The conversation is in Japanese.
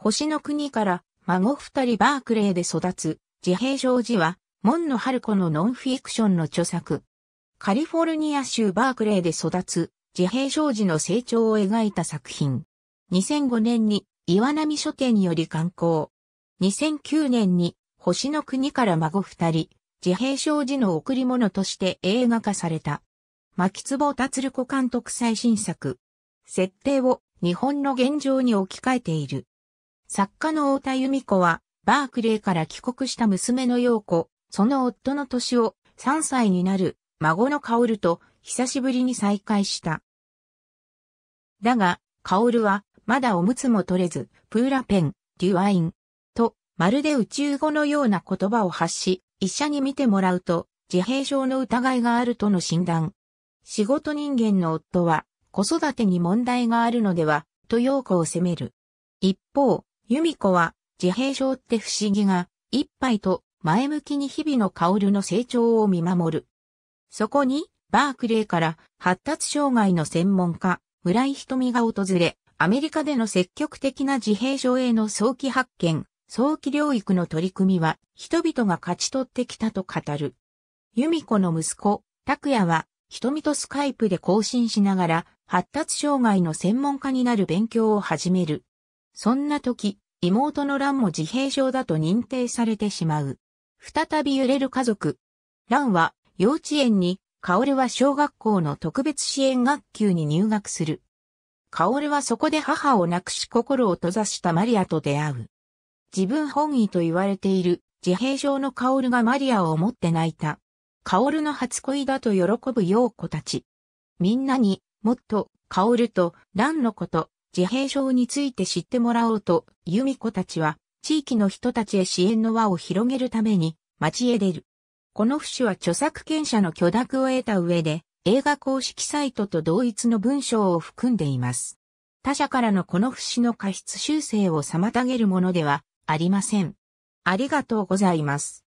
星の国から孫二人バークレーで育つ自閉症児は、門野春子のノンフィクションの著作。カリフォルニア州バークレーで育つ自閉症児の成長を描いた作品。2005年に岩波書店により刊行。2009年に星の国から孫二人、自閉症児の贈り物として映画化された。牧坪達子監督最新作。設定を日本の現状に置き換えている。作家の太田由美子は、バークレーから帰国した娘の陽子、その夫の年を3歳になる孫の薫と久しぶりに再会した。だが、薫はまだおむつも取れず、プーラペン、デュワイン、と、まるで宇宙語のような言葉を発し、医者に見てもらうと、自閉症の疑いがあるとの診断。仕事人間の夫は、子育てに問題があるのでは、と陽子を責める。一方、由美子は、自閉症って不思議が、一杯と前向きに日々の薫の成長を見守る。そこに、バークレーから発達障害の専門家、村井瞳が訪れ、アメリカでの積極的な自閉症への早期発見、早期療育の取り組みは、人々が勝ち取ってきたと語る。由美子の息子、拓也は、瞳とスカイプで更新しながら、発達障害の専門家になる勉強を始める。そんな時、妹の乱も自閉症だと認定されてしまう。再び揺れる家族。蘭は幼稚園に、カオルは小学校の特別支援学級に入学する。カオルはそこで母を亡くし心を閉ざしたマリアと出会う。自分本位と言われている自閉症のカオルがマリアを思って泣いた。カオルの初恋だと喜ぶ陽子たち。みんなにもっとカオルとランのこと自閉症について知ってもらおうと、由美子たちは、地域の人たちへ支援の輪を広げるために、町へ出る。この節は著作権者の許諾を得た上で、映画公式サイトと同一の文章を含んでいます。他者からのこの節の過失修正を妨げるものではありません。ありがとうございます。